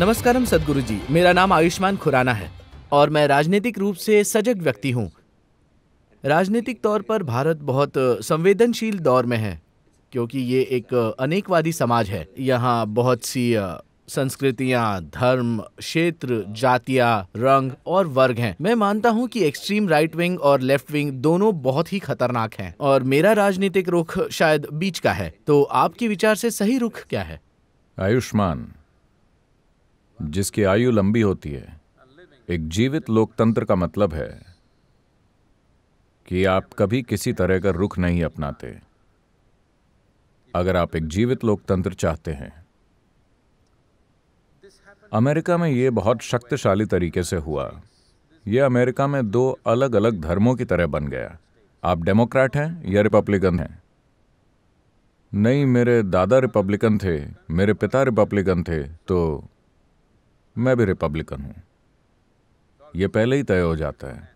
नमस्कारम सदगुरु जी मेरा नाम आयुष्मान खुराना है और मैं राजनीतिक रूप से सजग व्यक्ति हूँ राजनीतिक तौर पर भारत बहुत संवेदनशील दौर में है क्योंकि ये एक अनेकवादी समाज है यहाँ बहुत सी संस्कृतियाँ धर्म क्षेत्र जातिया रंग और वर्ग हैं मैं मानता हूँ कि एक्सट्रीम राइट विंग और लेफ्ट विंग दोनों बहुत ही खतरनाक हैं और मेरा राजनीतिक रुख शायद बीच का है तो आपके विचार से सही रुख क्या है आयुष्मान जिसकी आयु लंबी होती है एक जीवित लोकतंत्र का मतलब है कि आप कभी किसी तरह का रुख नहीं अपनाते अगर आप एक जीवित लोकतंत्र चाहते हैं अमेरिका में यह बहुत शक्तिशाली तरीके से हुआ यह अमेरिका में दो अलग अलग धर्मों की तरह बन गया आप डेमोक्रेट हैं या रिपब्लिकन हैं नहीं मेरे दादा रिपब्लिकन थे मेरे पिता रिपब्लिकन थे तो मैं भी रिपब्लिकन हूं यह पहले ही तय हो जाता है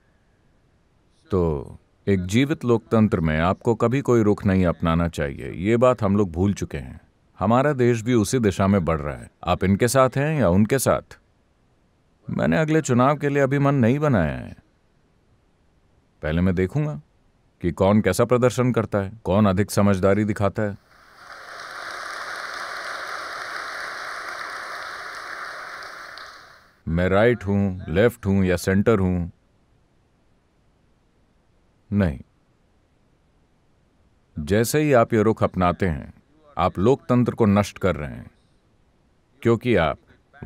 तो एक जीवित लोकतंत्र में आपको कभी कोई रुख नहीं अपनाना चाहिए ये बात हम लोग भूल चुके हैं हमारा देश भी उसी दिशा में बढ़ रहा है आप इनके साथ हैं या उनके साथ मैंने अगले चुनाव के लिए अभी मन नहीं बनाया है पहले मैं देखूंगा कि कौन कैसा प्रदर्शन करता है कौन अधिक समझदारी दिखाता है मैं राइट हूं लेफ्ट हूं या सेंटर हूं नहीं जैसे ही आप ये रुख अपनाते हैं आप लोकतंत्र को नष्ट कर रहे हैं क्योंकि आप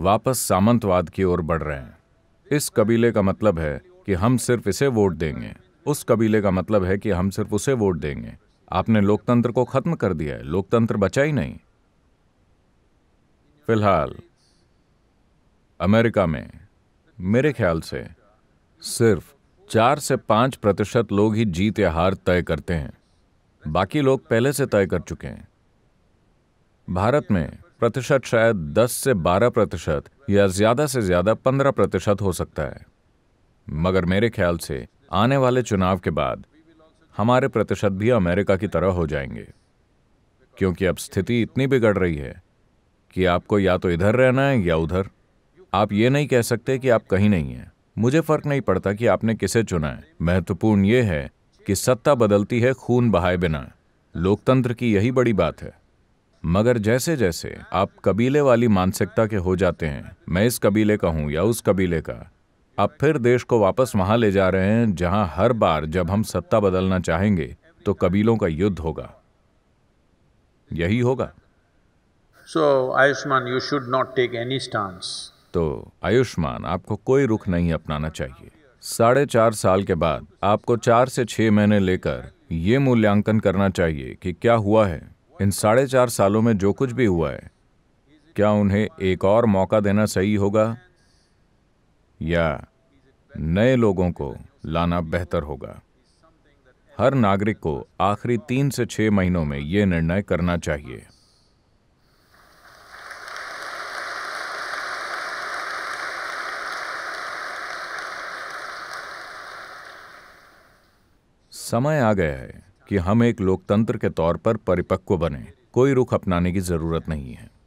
वापस सामंतवाद की ओर बढ़ रहे हैं इस कबीले का मतलब है कि हम सिर्फ इसे वोट देंगे उस कबीले का मतलब है कि हम सिर्फ उसे वोट देंगे आपने लोकतंत्र को खत्म कर दिया है लोकतंत्र बचा ही नहीं फिलहाल अमेरिका में मेरे ख्याल से सिर्फ चार से पांच प्रतिशत लोग ही जीत या हार तय करते हैं बाकी लोग पहले से तय कर चुके हैं भारत में प्रतिशत शायद दस से बारह प्रतिशत या ज़्यादा से ज़्यादा पंद्रह प्रतिशत हो सकता है मगर मेरे ख्याल से आने वाले चुनाव के बाद हमारे प्रतिशत भी अमेरिका की तरह हो जाएंगे क्योंकि अब स्थिति इतनी बिगड़ रही है कि आपको या तो इधर रहना है या उधर आप ये नहीं कह सकते कि आप कहीं नहीं हैं मुझे फर्क नहीं पड़ता कि आपने किसे चुना है महत्वपूर्ण ये है कि सत्ता बदलती है खून बहाए बिना लोकतंत्र की यही बड़ी बात है मगर जैसे जैसे आप कबीले वाली मानसिकता के हो जाते हैं मैं इस कबीले का हूँ या उस कबीले का आप फिर देश को वापस वहाँ ले जा रहे हैं जहाँ हर बार जब हम सत्ता बदलना चाहेंगे तो कबीलों का युद्ध होगा यही होगा so Ayushmann you should not take any stance तो आयुष्मान आपको कोई रुख नहीं अपनाना चाहिए साढ़े चार साल के बाद आपको चार से छह महीने लेकर ये मूल्यांकन करना चाहिए कि क्या हुआ है इन साढ़े चार सालों में जो कुछ भी हुआ है क्या उन्हें एक और मौका देना सही होगा या नए लोगों को लाना बेहतर होगा हर नागरिक को आखिरी तीन से छह महीनों में ये निर्णय करना चाहिए समय आ गया है कि हम एक लोकतंत्र के तौर पर परिपक्व बने कोई रुख अपनाने की जरूरत नहीं है